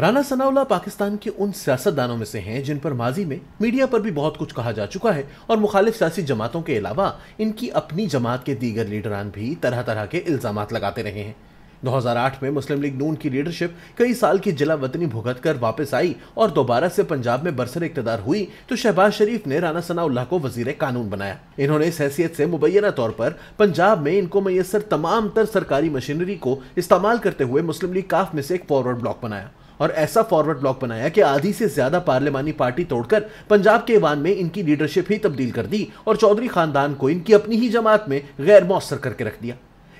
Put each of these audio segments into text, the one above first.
राना सनाउला पाकिस्तान के उन सियासतदानों में से हैं जिन पर माजी में मीडिया पर भी बहुत कुछ कहा जा चुका है और मुखालिफ सियासी जमातों के अलावा इनकी अपनी जमात के दीगर लीडरान भी तरह तरह के इल्ज़ाम लगाते रहे हैं 2008 में मुस्लिम लीग नून की लीडरशिप कई साल की जिला वतनी भुगत कर वापस आई और दोबारा से पंजाब में बरसर इकतदार हुई तो शहबाज शरीफ ने राना सनाउल्लाह को वजीर कानून बनाया इन्होंने इस हैसियत से मुबैना तौर पर पंजाब में इनको मैसर तमाम तर सरकारी मशीनरी को इस्तेमाल करते हुए मुस्लिम लीग काफ में से एक फॉरवर्ड ब्लॉक बनाया और ऐसा फॉरवर्ड ब्लॉक बनाया कि आधी से ज्यादा पार्लियामानी पार्टी तोड़कर पंजाब के ईवान में इनकी लीडरशिप ही तब्दील कर दी और चौधरी खानदान को इनकी अपनी ही जमात में गैर मौसर करके रख दिया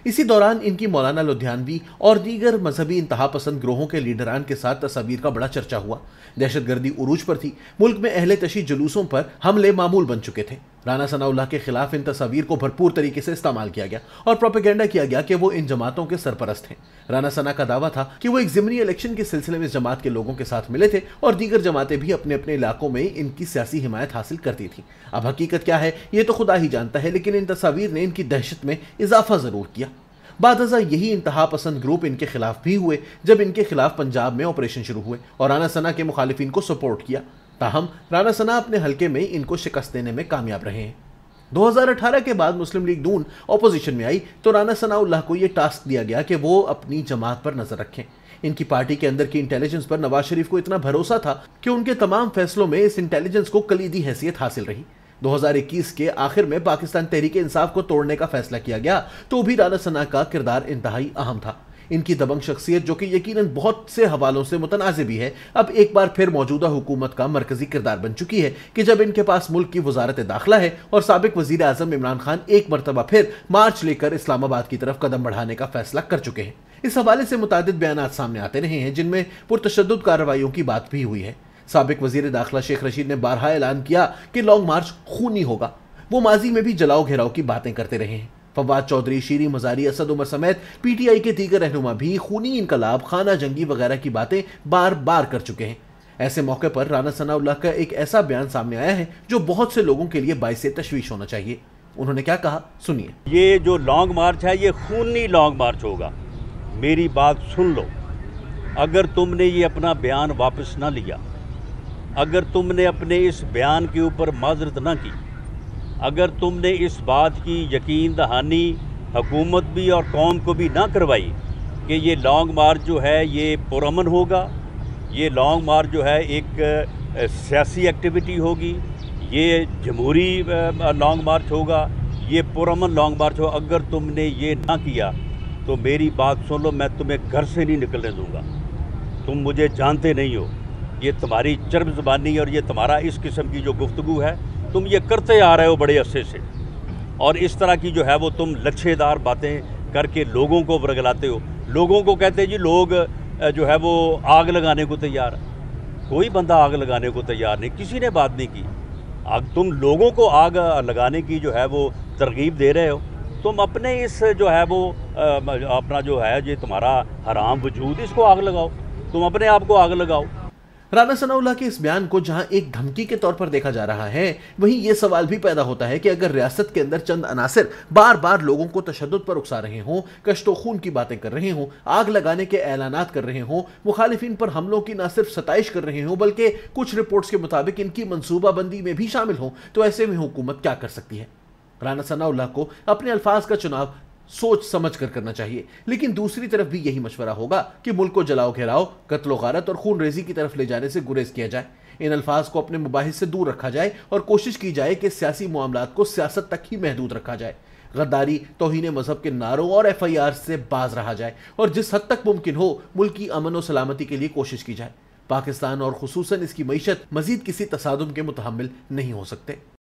इसी दौरान इनकी मौलाना लुधियानवी और दीगर मजहबी इंतहा पसंद ग्रोहों के लीडरान के साथ तस्वीर का बड़ा चर्चा हुआ दहशतगर्दी उरूज पर थी मुल्क में अहले तशी जुलूसों पर हमले मामूल बन चुके थे राना सनाउल्ला के खिलाफ इन तस्वीर को भरपूर तरीके से इस्तेमाल किया गया और प्रोपेगेंडा किया गया कि वो इन जमातों के सरपरस्त हैं राना सना का दावा था कि वो एक जिमनी इलेक्शन के सिलसिले में जमात के लोगों के साथ मिले थे और दीगर जमातें भी अपने अपने इलाकों में इनकी सियासी हिमायत हासिल करती थी अब हकीकत क्या है ये तो खुदा ही जानता है लेकिन इन तस्वीर ने इनकी दहशत में इजाफा ज़रूर किया बादजा यही इंतहा पसंद ग्रुप इनके खिलाफ भी हुए जब इनके खिलाफ पंजाब में ऑपरेशन शुरू हुए और राना सना के मुखालिफिन को सपोर्ट किया ताहम राना अपने हलके में इनको शिकस्त देने में कामयाब रहे 2018 के बाद मुस्लिम लीग नून ऑपोजिशन में आई तो राना सनाउल्लाह को यह टास्क दिया गया कि वो अपनी जमात पर नजर रखें इनकी पार्टी के अंदर की इंटेलिजेंस पर नवाज शरीफ को इतना भरोसा था कि उनके तमाम फैसलों में इस इंटेलिजेंस को कलीदी हैसियत हासिल रही 2021 के आखिर में पाकिस्तान तहरीक इंसाफ को तोड़ने का फैसला किया गया तो भी राना सना का किरदार इंतहाई अहम था इनकी दबंग शख्सियत जो कि यकीन बहुत से हवालों से मुतनाज़ भी है अब एक बार फिर मौजूदा हुकूमत का मरकजी किरदार बन चुकी है कि जब इनके पास मुल्क की वजारत दाखिला है और सबक वजीर अजम इमरान खान एक मरतबा फिर मार्च लेकर इस्लामाबाद की तरफ कदम बढ़ाने का फैसला कर चुके हैं इस हवाले से मुतद बयान सामने आते रहे हैं जिनमें पुरतशद कार्रवाइयों की बात भी हुई है सबक वजीर दाखिला शेख रशीद ने बारहा ऐलान किया कि लॉन्ग मार्च खूनी होगा वो माजी में भी जलाओ घेराव की बातें करते रहे हैं फवाद चौधरी शीरी मजारी असद उमर समेत पीटीआई के दीगर रहनुमा भी खूनी इनकलाब खाना जंगी वगैरह की बातें बार बार कर चुके हैं ऐसे मौके पर राना सनाउल्लाह का एक ऐसा बयान सामने आया है जो बहुत से लोगों के लिए बाईस तशवीश होना चाहिए उन्होंने क्या कहा सुनिए ये जो लॉन्ग मार्च है ये खूनी लॉन्ग मार्च होगा मेरी बात सुन लो अगर तुमने ये अपना बयान वापस ना लिया अगर तुमने अपने इस बयान के ऊपर माजरत ना की अगर तुमने इस बात की यकीन दहानी हुकूमत भी और कौम को भी ना करवाई कि ये लॉन्ग मार्च जो है ये पुरमन होगा ये लॉन्ग मार्च जो है एक सियासी एक्टिविटी होगी ये जमहूरी लॉन्ग मार्च होगा ये पुरमन लॉन्ग मार्च हो अगर तुमने ये ना किया तो मेरी बात सुन लो मैं तुम्हें घर से नहीं निकलने दूंगा तुम मुझे जानते नहीं हो ये तुम्हारी चर्म ज़बानी और ये तुम्हारा इस किस्म की जो गुफ्तु है तुम ये करते आ रहे हो बड़े अरसे से और इस तरह की जो है वो तुम लच्छेदार बातें करके लोगों को बरगलाते हो लोगों को कहते हैं जी लोग जो है वो आग लगाने को तैयार कोई बंदा आग लगाने को तैयार नहीं किसी ने बात नहीं की आग तुम लोगों को आग लगाने की जो है वो तरगीब दे रहे हो तुम अपने इस जो है वो अपना जो है ये तुम्हारा हराम वजूद इसको आग लगाओ तुम अपने आप को आग लगाओ राना सनाउल्ला के इस बयान को जहां एक धमकी के तौर पर देखा जा रहा है वहीं ये सवाल भी पैदा होता है कि अगर रियासत के अंदर चंद अनासर बार बार लोगों को तशद पर उकसा रहे हों कश्तो खून की बातें कर रहे हों आग लगाने के ऐलान कर रहे हों मुखालिफिन पर हमलों की ना सिर्फ सताइश कर रहे हों बल्कि कुछ रिपोर्ट्स के मुताबिक इनकी मनसूबाबंदी में भी शामिल हों तो ऐसे में हुकूमत क्या कर सकती है राना सनाउल्ला को अपने अल्फाज का चुनाव सोच समझ कर करना चाहिए लेकिन दूसरी तरफ भी यही मशवरा होगा कि मुल्क को जलाओ घेराओ कत्लो गारत और खून रेजी की तरफ ले जाने से गुरेज किया जाए इन अल्फाज को अपने मुबाहिस से दूर रखा जाए और कोशिश की जाए कि सियासी मामला को सियासत तक ही महदूद रखा जाए गद्दारी तोहन मजहब के नारों और एफ आई आर से बाज रहा जाए और जिस हद तक मुमकिन हो मुल्क की अमन और सलामती के लिए कोशिश की जाए पाकिस्तान और खसूस इसकी मीशत मजीद किसी तसादम के मुतहमल नहीं हो सकते